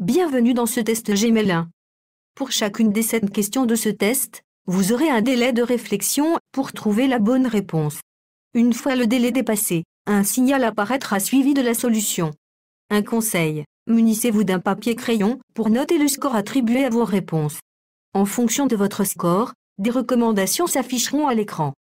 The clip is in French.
Bienvenue dans ce test gml 1. Pour chacune des 7 questions de ce test, vous aurez un délai de réflexion pour trouver la bonne réponse. Une fois le délai dépassé, un signal apparaîtra suivi de la solution. Un conseil, munissez-vous d'un papier crayon pour noter le score attribué à vos réponses. En fonction de votre score, des recommandations s'afficheront à l'écran.